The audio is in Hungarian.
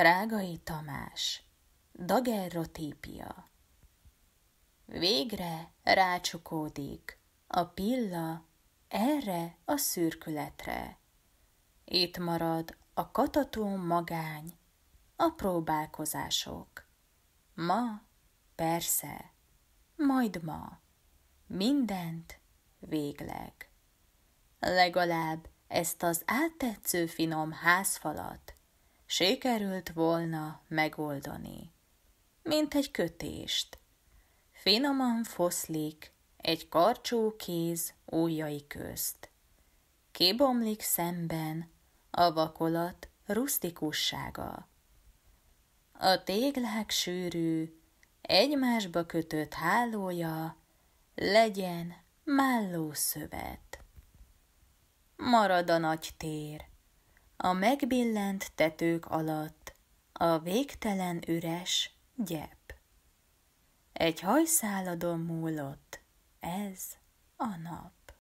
Prágai Tamás Dagerrotépia Végre rácsukódik a pilla erre a szürkületre. Itt marad a katatón magány, a próbálkozások. Ma, persze, majd ma, mindent végleg. Legalább ezt az áttetsző finom házfalat – sikerült volna megoldani, mint egy kötést. Finoman foszlik egy karcsú kéz ujjai közt. Kibomlik szemben a vakolat rusztikussága. A téglák sűrű, egymásba kötött hálója legyen mállószövet. Marad a nagy tér, a megbillent tetők alatt a végtelen üres gyep. Egy hajszáladon múlott ez a nap.